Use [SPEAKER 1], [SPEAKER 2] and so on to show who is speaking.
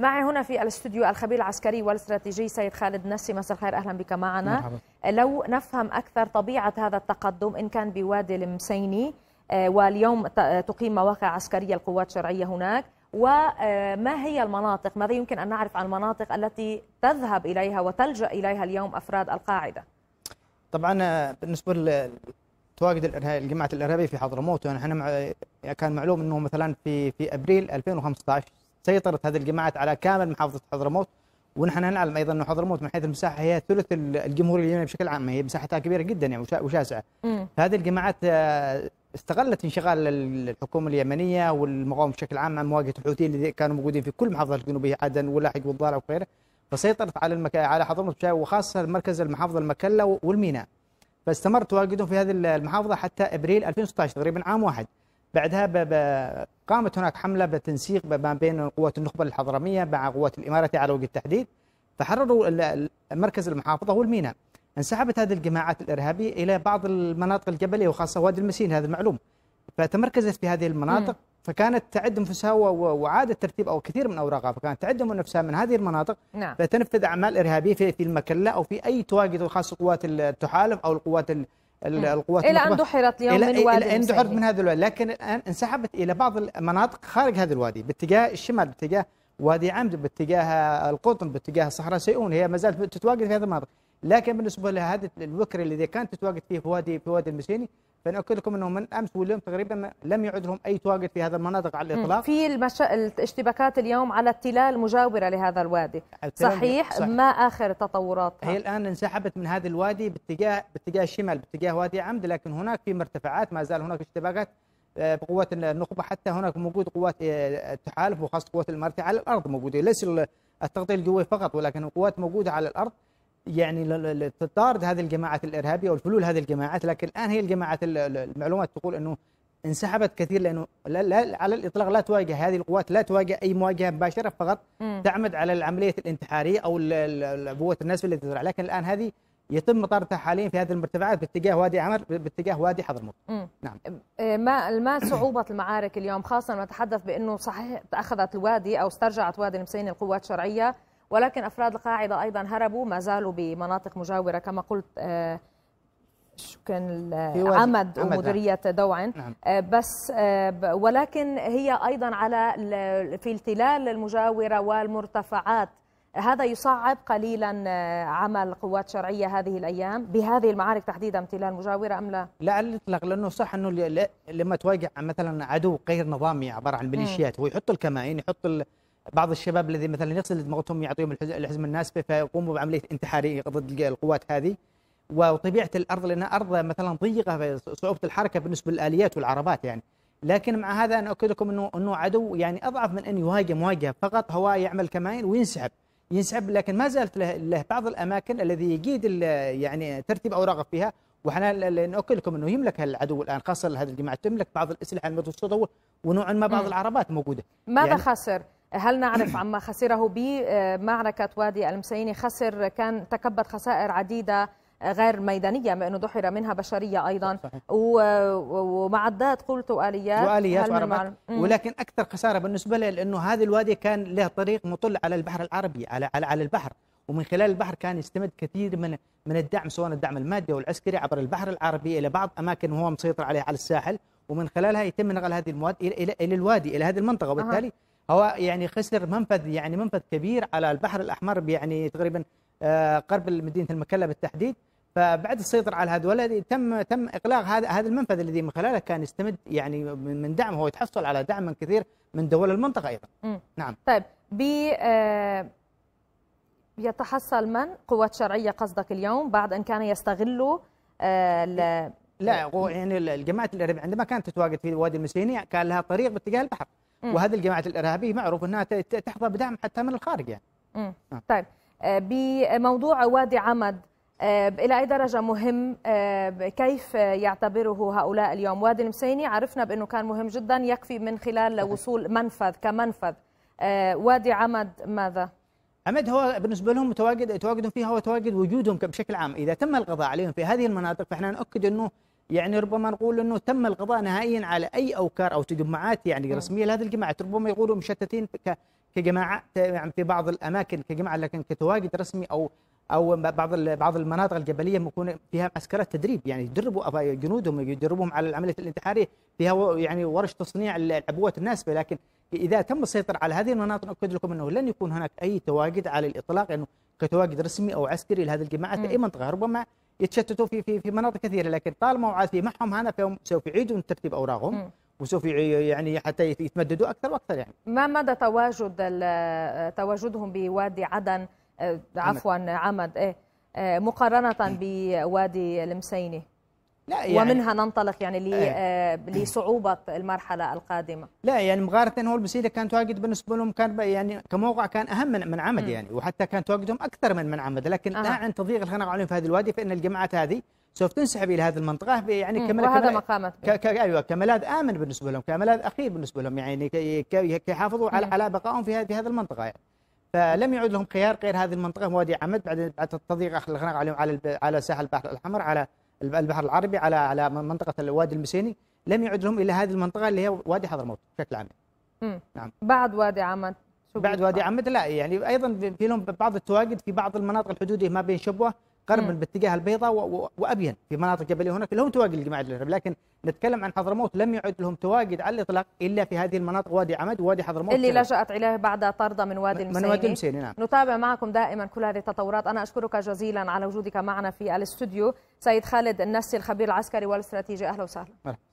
[SPEAKER 1] معي هنا في الاستوديو الخبير العسكري والاستراتيجي سيد خالد نسي مساء الخير اهلا بك معنا مرحبا. لو نفهم اكثر طبيعه هذا التقدم ان كان بوادي المسيني آه، واليوم آه، تقيم مواقع عسكريه القوات الشرعيه هناك وما هي المناطق ماذا يمكن ان نعرف عن المناطق التي تذهب اليها وتلجا اليها اليوم افراد القاعده
[SPEAKER 2] طبعا آه، بالنسبه لتواجد الجماعه الارهابيه في حضرموت يعني احنا كان معلوم انه مثلا في في ابريل 2015 سيطرت هذه الجماعات على كامل محافظه حضرموت ونحن نعلم ايضا ان حضرموت من حيث المساحه هي ثلث الجمهوريه اليمنيه بشكل عام هي مساحتها كبيره جدا يعني وشاسعه هذه الجماعات آه، استغلت انشغال الحكومه اليمنيه والمقاومه بشكل عام عن مواجهه الحوثيين اللي كانوا موجودين في كل محافظه الجنوبيه عدن واللاحق والضالع وغيره فسيطرت على المك... على حضرموت وخاصه مركز المحافظه المكلة والميناء فاستمر تواجدهم في هذه المحافظه حتى ابريل 2016 تقريبا عام واحد بعدها قامت هناك حمله بتنسيق ما بين قوات النخبه الحضرميه مع قوات الامارات على وجه التحديد فحرروا مركز المحافظه والميناء انسحبت هذه الجماعات الارهابيه الى بعض المناطق الجبليه وخاصه وادي المسين هذا معلوم فتمركزت في هذه المناطق م. فكانت تعد نفسها وعادت ترتيب او كثير من اوراقها فكانت تعد نفسها من هذه المناطق نعم. فتنفذ اعمال ارهابيه في المكله او في اي تواجد خاصه قوات التحالف او القوات القوات الى ان دحرت اليوم من وادي الى ان دحرت من هذا الوادي لكن الان انسحبت الى بعض المناطق خارج هذا الوادي باتجاه الشمال باتجاه وادي عمد باتجاه القطن باتجاه صحراء سيئون هي ما زالت تتواجد في هذا المناطق لكن بالنسبه لهذه الوكر الذي كانت تتواجد فيه في وادي في وادي المسيني فانا اؤكد لكم انه من امس واليوم تقريبا لم يعد لهم اي تواجد في هذا المناطق على الاطلاق
[SPEAKER 1] في المشا... الاشتباكات اليوم على التلال مجاوره لهذا الوادي صحيح, صحيح ما اخر التطورات؟
[SPEAKER 2] هي الان انسحبت من هذا الوادي باتجاه باتجاه الشمال باتجاه وادي عمد لكن هناك في مرتفعات ما زال هناك اشتباكات آه، بقوات النخبه حتى هناك موجود قوات التحالف آه، وخاصه قوات المرتع على الارض موجوده ليس التغطيه الجوي فقط ولكن قوات موجوده على الارض يعني تطارد هذه الجماعات الارهابيه والفلول هذه الجماعات لكن الان هي الجماعات المعلومات تقول انه انسحبت كثير لانه لا لا على الاطلاق لا تواجه هذه القوات لا تواجه اي مواجهه مباشره فقط م. تعمد على العمليه الانتحاريه او قوه الناس اللي تزرع لكن الان هذه يتم طردها حاليا في هذه المرتفعات باتجاه وادي عمر باتجاه وادي حضرموت نعم
[SPEAKER 1] إيه، ما ما صعوبه المعارك اليوم خاصه نتحدث بانه صحيح اخذت الوادي او استرجعت وادي المسين القوات الشرعيه ولكن أفراد القاعدة أيضا هربوا ما زالوا بمناطق مجاورة كما قلت آه، شو كان عمد نعم. ومديرية دوعن نعم. آه، بس آه، ولكن هي أيضا على في التلال المجاورة والمرتفعات هذا يصعب قليلا عمل قوات شرعية هذه الأيام بهذه المعارك تحديدا امتلال مجاورة أم لا؟
[SPEAKER 2] لا على الإطلاق لأنه صح أنه لما تواجه مثلا عدو غير نظامي عبارة عن ميليشيات هو يحط الكمائن يحط بعض الشباب الذي مثلا يصل دماغتهم يعطيهم الحزمه الناسبه فيقوموا بعمليه انتحاريه ضد القوات هذه وطبيعه الارض لانها ارض مثلا ضيقه صعوبه الحركه بالنسبه للاليات والعربات يعني لكن مع هذا انا اؤكد لكم انه انه عدو يعني اضعف من ان يهاجم مواجهه فقط هو يعمل كمائن وينسحب ينسحب لكن ما زالت له بعض الاماكن الذي يجيد يعني ترتيب اوراقه فيها وحنا نؤكد لكم انه يملك العدو الان خاصه هذه الجماعه تملك بعض الاسلحه المتوسطه ونوعا ما بعض العربات موجوده ماذا يعني
[SPEAKER 1] خسر؟ هل نعرف عما خسره بمعركة آه، وادي المسيني خسر كان تكبد خسائر عديدة غير ميدانية أنه ضحر منها بشرية أيضا ومعدات قلت وآليات وآليات وعربات ولكن
[SPEAKER 2] أكثر خسارة بالنسبة له لأنه هذا الوادي كان له طريق مطل على البحر العربي على على, على البحر ومن خلال البحر كان يستمد كثير من من الدعم سواء الدعم المادي والعسكري عبر البحر العربي الى بعض اماكن هو مسيطر عليها على الساحل ومن خلالها يتم نقل هذه المواد الى الى, الوادي الى هذه المنطقه وبالتالي هو يعني خسر منفذ يعني منفذ كبير على البحر الاحمر يعني تقريبا آه، قرب مدينه المكلا بالتحديد فبعد السيطرة على هذول تم تم اغلاق هذا هذا المنفذ الذي من خلاله كان يستمد يعني من دعم هو يتحصل على دعم من كثير من دول المنطقة ايضا. م. نعم.
[SPEAKER 1] طيب بي آه يتحصل من قوات شرعية قصدك اليوم بعد ان كان يستغلوا آه لا يعني
[SPEAKER 2] الجماعات الارهابيه عندما كانت تتواجد في وادي المسيني كان لها طريق باتجاه البحر وهذه الجماعات الارهابيه معروف انها تحظى بدعم حتى من الخارج يعني. مم. آه.
[SPEAKER 1] طيب آه، بموضوع وادي عمد آه، الى اي درجه مهم كيف يعتبره هؤلاء اليوم وادي المسيني عرفنا بانه كان مهم جدا يكفي من خلال وصول منفذ كمنفذ وادي عمد ماذا
[SPEAKER 2] عمد هو بالنسبه لهم تواجد تواجدهم فيها هو تواجد وجودهم بشكل عام اذا تم القضاء عليهم في هذه المناطق فاحنا نؤكد انه يعني ربما نقول انه تم القضاء نهائيا على اي اوكار او تجمعات يعني نعم. رسميه لهذه الجماعات، ربما يقولوا مشتتين كجماعات يعني في بعض الاماكن كجماعه لكن كتواجد رسمي او او بعض بعض المناطق الجبليه يكون فيها عسكرات تدريب يعني يدربوا جنودهم يدربوهم على العمليه الانتحاريه فيها يعني ورش تصنيع العبوات الناسبه لكن اذا تم السيطره على هذه المناطق اؤكد لكم انه لن يكون هناك اي تواجد على الاطلاق انه يعني كتواجد رسمي او عسكري لهذه الجماعات في نعم. اي منطقه ربما يتشتتوا في في في مناطق كثيره لكن طالما وعاد معهم هنا فهم سوف يعيدون ترتيب اوراقهم م. وسوف يعني حتى يتمددوا اكثر واكثر يعني
[SPEAKER 1] ما مدى تواجد تواجدهم بوادي عدن آه، عفوا عمد, عمد. إيه آه، مقارنه بوادي المسيني لا يعني ومنها ننطلق يعني إيه. آه لصعوبة المرحلة القادمة
[SPEAKER 2] لا يعني مغارة هو البسيلة كانت تواجد بالنسبة لهم كان يعني كموقع كان أهم من من عمد يعني وحتى كان تواجدهم أكثر من من عمد لكن أه. عن تضييق الخناق عليهم في هذا الوادي فإن الجماعات هذه سوف تنسحب الى هذه المنطقه يعني كما وهذا ما ك... ك... ايوه كملاذ امن بالنسبه لهم كملاذ اخير بالنسبه لهم يعني يحافظوا ك... على على بقائهم في هذه المنطقه يعني. فلم يعد لهم خيار غير هذه المنطقه وادي عمد بعد بعد تضييق الخناق عليهم على على ساحل البحر الاحمر على البحر العربي على على منطقه الوادي المسيني لم يعد لهم الا هذه المنطقه اللي هي وادي حضرموت بشكل عام نعم
[SPEAKER 1] بعد وادي عمد بعد وادي
[SPEAKER 2] عمد لا يعني ايضا في لهم بعض التواجد في بعض المناطق الحدوديه ما بين شبوه قرب باتجاه البيضاء وابين في مناطق جبليه هناك لهم تواجد لجماعه الارهاب لكن نتكلم عن حضرموت لم يعد لهم تواجد على الاطلاق الا في هذه المناطق وادي عمد ووادي حضرموت اللي لجأت
[SPEAKER 1] اليه بعد طرده من وادي المسيني من وادي المسيني نعم نتابع معكم دائما كل هذه التطورات انا اشكرك جزيلا على وجودك معنا في الاستوديو سيد خالد النسي الخبير العسكري والاستراتيجي اهلا وسهلا مرحبا.